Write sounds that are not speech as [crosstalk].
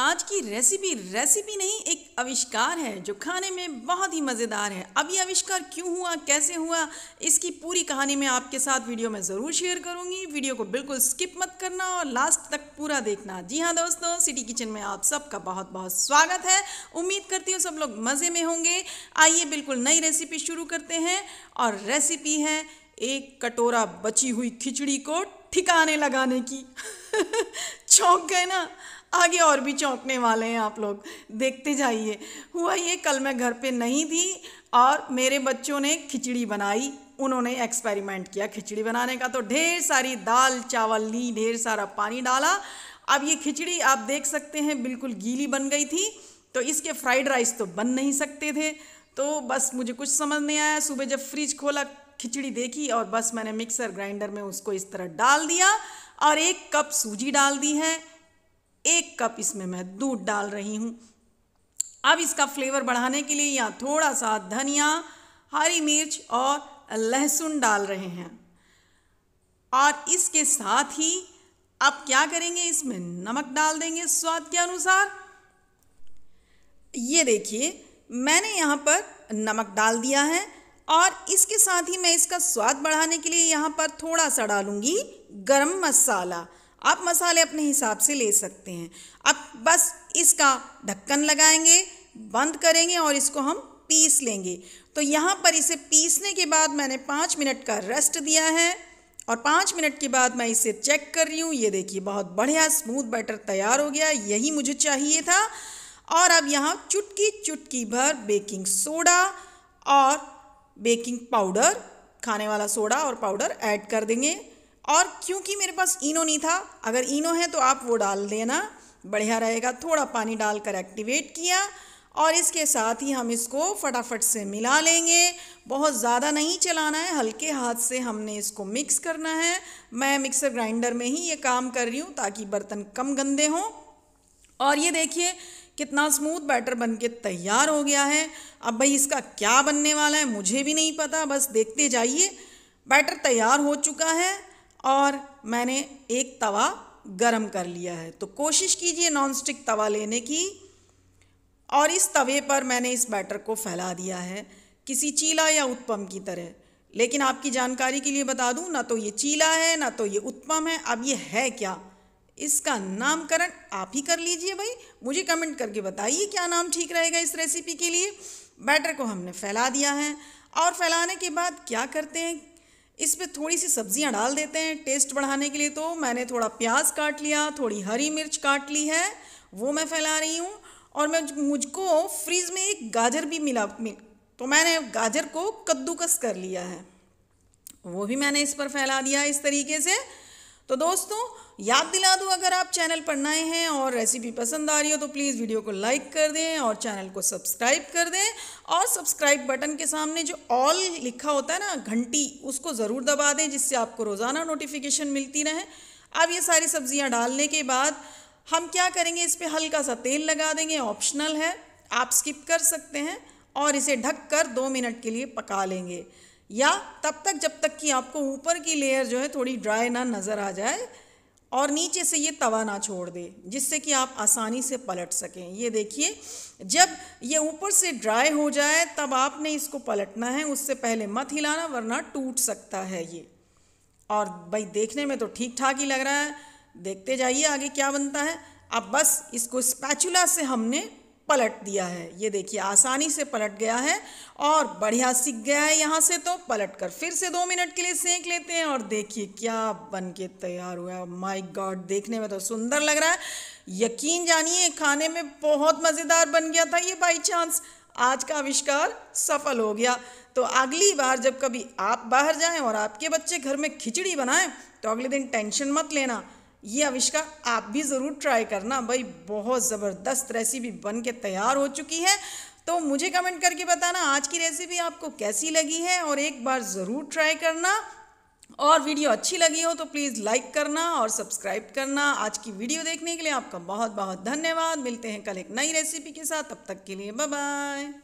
आज की recipe recipe नहीं एक आविष्कार है जो खाने में बहुत ही मज़ेदार है अब ये आविष्कार क्यों हुआ कैसे हुआ इसकी पूरी कहानी मैं आपके साथ वीडियो में ज़रूर शेयर करूँगी वीडियो को बिल्कुल स्किप मत करना और लास्ट तक पूरा देखना जी हाँ दोस्तों सिटी किचन में आप सबका बहुत बहुत स्वागत है उम्मीद करती हूँ सब लोग मज़े में होंगे आइए बिल्कुल नई रेसिपी शुरू करते हैं और रेसिपी है एक कटोरा बची हुई खिचड़ी को ठिकाने लगाने की [laughs] चौंक गए ना आगे और भी चौंकने वाले हैं आप लोग देखते जाइए हुआ ये कल मैं घर पे नहीं थी और मेरे बच्चों ने खिचड़ी बनाई उन्होंने एक्सपेरिमेंट किया खिचड़ी बनाने का तो ढेर सारी दाल चावल ली ढेर सारा पानी डाला अब ये खिचड़ी आप देख सकते हैं बिल्कुल गीली बन गई थी तो इसके फ्राइड राइस तो बन नहीं सकते थे तो बस मुझे कुछ समझ नहीं आया सुबह जब फ्रिज खोला खिचड़ी देखी और बस मैंने मिक्सर ग्राइंडर में उसको इस तरह डाल दिया और एक कप सूजी डाल दी है एक कप इसमें मैं दूध डाल रही हूँ अब इसका फ्लेवर बढ़ाने के लिए यहाँ थोड़ा सा धनिया हरी मिर्च और लहसुन डाल रहे हैं और इसके साथ ही अब क्या करेंगे इसमें नमक डाल देंगे स्वाद के अनुसार ये देखिए मैंने यहाँ पर नमक डाल दिया है और इसके साथ ही मैं इसका स्वाद बढ़ाने के लिए यहाँ पर थोड़ा सा डालूँगी गरम मसाला आप मसाले अपने हिसाब से ले सकते हैं अब बस इसका ढक्कन लगाएंगे बंद करेंगे और इसको हम पीस लेंगे तो यहाँ पर इसे पीसने के बाद मैंने पाँच मिनट का रेस्ट दिया है और पाँच मिनट के बाद मैं इसे चेक कर रही हूँ ये देखिए बहुत बढ़िया स्मूथ बैटर तैयार हो गया यही मुझे चाहिए था और अब यहाँ चुटकी चुटकी भर बेकिंग सोडा और बेकिंग पाउडर खाने वाला सोडा और पाउडर ऐड कर देंगे और क्योंकि मेरे पास इनो नहीं था अगर इनो है तो आप वो डाल देना बढ़िया रहेगा थोड़ा पानी डालकर एक्टिवेट किया और इसके साथ ही हम इसको फटाफट से मिला लेंगे बहुत ज़्यादा नहीं चलाना है हल्के हाथ से हमने इसको मिक्स करना है मैं मिक्सर ग्राइंडर में ही ये काम कर रही हूँ ताकि बर्तन कम गंदे हों और ये देखिए कितना स्मूथ बैटर बन के तैयार हो गया है अब भाई इसका क्या बनने वाला है मुझे भी नहीं पता बस देखते जाइए बैटर तैयार हो चुका है और मैंने एक तवा गरम कर लिया है तो कोशिश कीजिए नॉन स्टिक तवा लेने की और इस तवे पर मैंने इस बैटर को फैला दिया है किसी चीला या उत्पम की तरह लेकिन आपकी जानकारी के लिए बता दूं ना तो ये चीला है ना तो ये उत्पम है अब ये है क्या इसका नामकरण आप ही कर लीजिए भाई मुझे कमेंट करके बताइए क्या नाम ठीक रहेगा इस रेसिपी के लिए बैटर को हमने फैला दिया है और फैलाने के बाद क्या करते हैं इस पर थोड़ी सी सब्जियां डाल देते हैं टेस्ट बढ़ाने के लिए तो मैंने थोड़ा प्याज काट लिया थोड़ी हरी मिर्च काट ली है वो मैं फैला रही हूँ और मैं मुझको फ्रीज में एक गाजर भी मिला मिल तो मैंने गाजर को कद्दूकस कर लिया है वो भी मैंने इस पर फैला दिया इस तरीके से तो दोस्तों याद दिला दूँ अगर आप चैनल पर नए हैं और रेसिपी पसंद आ रही हो तो प्लीज़ वीडियो को लाइक कर दें और चैनल को सब्सक्राइब कर दें और सब्सक्राइब बटन के सामने जो ऑल लिखा होता है ना घंटी उसको ज़रूर दबा दें जिससे आपको रोज़ाना नोटिफिकेशन मिलती रहे अब ये सारी सब्जियां डालने के बाद हम क्या करेंगे इस पर हल्का सा तेल लगा देंगे ऑप्शनल है आप स्किप कर सकते हैं और इसे ढक कर दो मिनट के लिए पका लेंगे या तब तक जब तक कि आपको ऊपर की लेयर जो है थोड़ी ड्राई ना नज़र आ जाए और नीचे से ये तवा ना छोड़ दे जिससे कि आप आसानी से पलट सकें ये देखिए जब ये ऊपर से ड्राई हो जाए तब आपने इसको पलटना है उससे पहले मत हिलाना वरना टूट सकता है ये और भाई देखने में तो ठीक ठाक ही लग रहा है देखते जाइए आगे क्या बनता है अब बस इसको स्पैचुला से हमने पलट दिया है ये देखिए आसानी से पलट गया है और बढ़िया सीख गया है यहाँ से तो पलट कर फिर से दो मिनट के लिए सेंक लेते हैं और देखिए क्या बन के तैयार हुआ है माई गॉड देखने में तो सुंदर लग रहा है यकीन जानिए खाने में बहुत मज़ेदार बन गया था ये बाई चांस आज का आविष्कार सफल हो गया तो अगली बार जब कभी आप बाहर जाएँ और आपके बच्चे घर में खिचड़ी बनाएं तो अगले दिन टेंशन मत लेना ये अविष्का आप भी ज़रूर ट्राई करना भाई बहुत ज़बरदस्त रेसिपी बन के तैयार हो चुकी है तो मुझे कमेंट करके बताना आज की रेसिपी आपको कैसी लगी है और एक बार ज़रूर ट्राई करना और वीडियो अच्छी लगी हो तो प्लीज़ लाइक करना और सब्सक्राइब करना आज की वीडियो देखने के लिए आपका बहुत बहुत धन्यवाद मिलते हैं कल एक नई रेसिपी के साथ तब तक के लिए बाय